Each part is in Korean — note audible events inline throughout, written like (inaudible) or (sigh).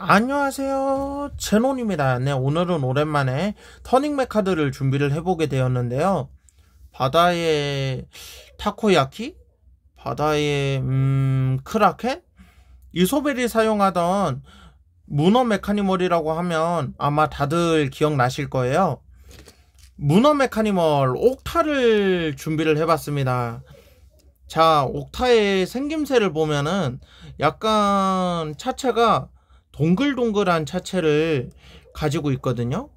아. 안녕하세요 제논입니다 네 오늘은 오랜만에 터닝메 카드를 준비를 해보게 되었는데요 바다의 타코야키 바다의 음 크라켓 이소벨이 사용하던 문어 메카니멀이라고 하면 아마 다들 기억나실 거예요 문어 메카니멀 옥타를 준비를 해봤습니다 자 옥타의 생김새를 보면은 약간 차체가 동글동글한 차체를 가지고 있거든요.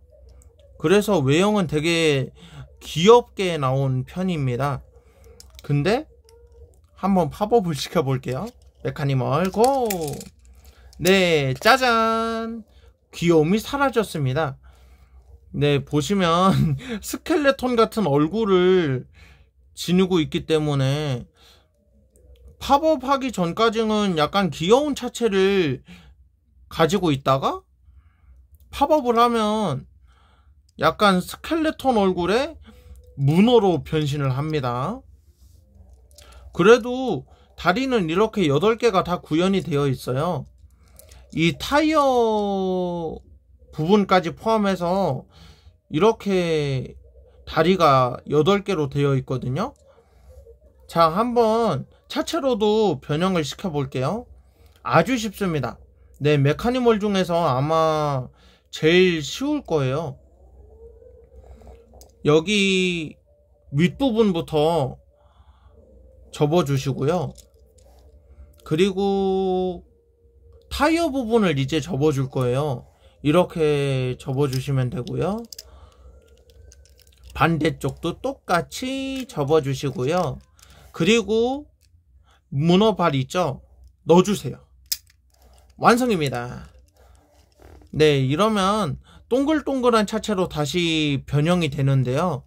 그래서 외형은 되게 귀엽게 나온 편입니다. 근데 한번 팝업을 (laughs) 시켜볼게요. 메카니멀 고! 네, 짜잔! 귀여움이 사라졌습니다. 네, 보시면 (laughs) 스켈레톤 같은 얼굴을 지니고 있기 때문에 팝업하기 전까지는 약간 귀여운 차체를 가지고 있다가 팝업을 하면 약간 스켈레톤 얼굴에 문어로 변신을 합니다. 그래도 다리는 이렇게 8개가 다 구현이 되어 있어요. 이 타이어 부분까지 포함해서 이렇게 다리가 8개로 되어 있거든요. 자, 한번 차체로도 변형을 시켜 볼게요. 아주 쉽습니다. 네, 메카니멀 중에서 아마 제일 쉬울 거예요. 여기 윗부분부터 접어주시고요. 그리고 타이어 부분을 이제 접어줄 거예요. 이렇게 접어주시면 되고요. 반대쪽도 똑같이 접어주시고요. 그리고 문어발 있죠? 넣어주세요. 완성입니다. 네, 이러면 동글동글한 차체로 다시 변형이 되는데요.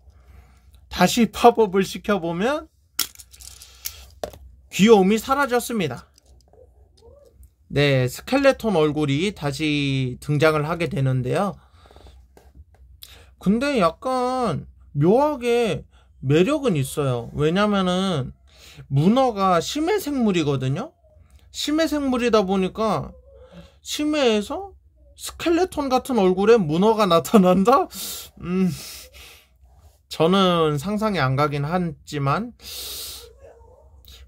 다시 팝업을 시켜보면 귀여움이 사라졌습니다. 네, 스켈레톤 얼굴이 다시 등장을 하게 되는데요. 근데 약간 묘하게 매력은 있어요. 왜냐면은 문어가 심해 생물이거든요. 심해 생물이다 보니까 심해에서 스켈레톤 같은 얼굴에 문어가 나타난다? 음, 저는 상상이 안 가긴 하지만,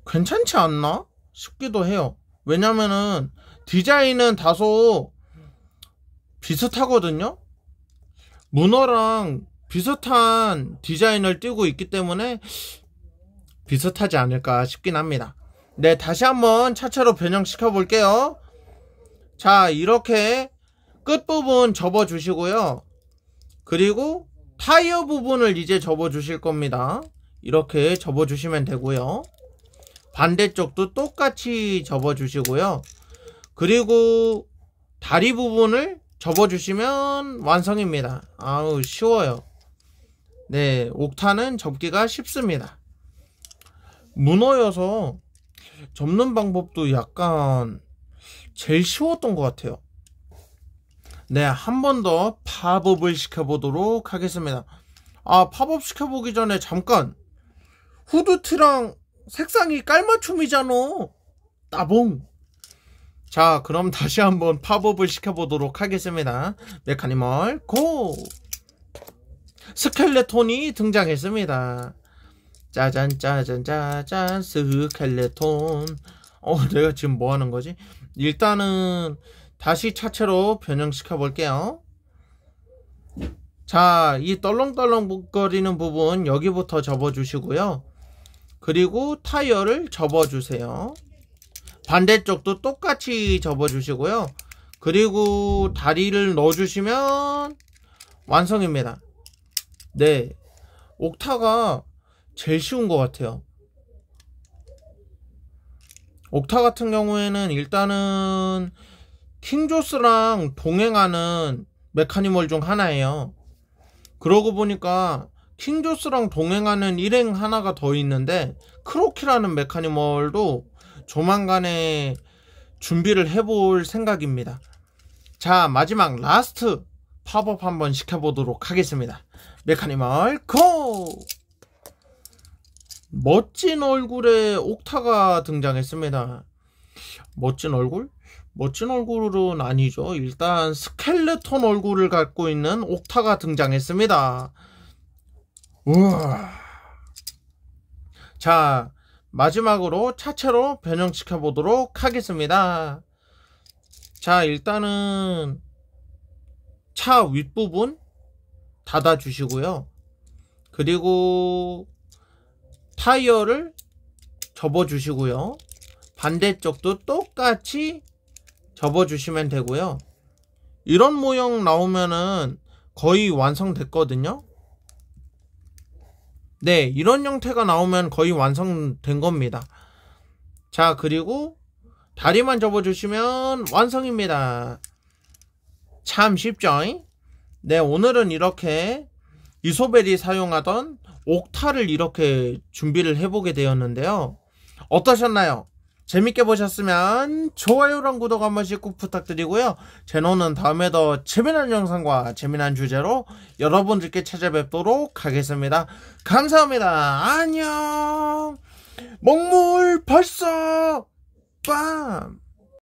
괜찮지 않나? 싶기도 해요. 왜냐면은, 디자인은 다소 비슷하거든요? 문어랑 비슷한 디자인을 띄고 있기 때문에 비슷하지 않을까 싶긴 합니다. 네, 다시 한번 차체로 변형시켜 볼게요. 자 이렇게 끝부분 접어주시고요. 그리고 타이어 부분을 이제 접어주실 겁니다. 이렇게 접어주시면 되고요. 반대쪽도 똑같이 접어주시고요. 그리고 다리 부분을 접어주시면 완성입니다. 아우 쉬워요. 네, 옥타는 접기가 쉽습니다. 문어여서 접는 방법도 약간 제일 쉬웠던 것 같아요. 네, 한 번 더 팝업을 시켜보도록 하겠습니다. 아, 팝업 시켜보기 전에 잠깐 후드티랑 색상이 깔맞춤이잖아. 따봉. 자, 그럼 다시 한 번 팝업을 시켜보도록 하겠습니다. 메카니멀 고! 스켈레톤이 등장했습니다. 짜잔 짜잔 짜잔 스켈레톤 어 내가 지금 뭐 하는 거지? 일단은 다시 차체로 변형시켜 볼게요. 자, 이 떨렁떨렁거리는 부분 여기부터 접어주시고요. 그리고 타이어를 접어주세요. 반대쪽도 똑같이 접어주시고요. 그리고 다리를 넣어주시면 완성입니다. 네, 옥타가 제일 쉬운 것 같아요. 옥타 같은 경우에는 일단은 킹조스랑 동행하는 메카니멀 중 하나예요. 그러고 보니까 킹조스랑 동행하는 일행 하나가 더 있는데 크로키라는 메카니멀도 조만간에 준비를 해볼 생각입니다. 자 마지막 라스트 팝업 한번 시켜보도록 하겠습니다. 메카니멀 고! 멋진 얼굴에 옥타가 등장했습니다. 멋진 얼굴? 멋진 얼굴은 아니죠. 일단 스켈레톤 얼굴을 갖고 있는 옥타가 등장했습니다. 우와. 자, 마지막으로 차체로 변형시켜 보도록 하겠습니다. 자, 일단은 차 윗부분 닫아 주시고요. 그리고 타이어를 접어주시고요. 반대쪽도 똑같이 접어주시면 되고요. 이런 모형 나오면은 거의 완성됐거든요. 네, 이런 형태가 나오면 거의 완성된 겁니다. 자, 그리고 다리만 접어주시면 완성입니다. 참 쉽죠? 네, 오늘은 이렇게 이소벨이 사용하던 옥타를 이렇게 준비를 해보게 되었는데요. 어떠셨나요? 재밌게 보셨으면 좋아요랑 구독 한 번씩 꼭 부탁드리고요. 제노는 다음에 더 재미난 영상과 재미난 주제로 여러분들께 찾아뵙도록 하겠습니다. 감사합니다. 안녕. 먹물 벌써 빰.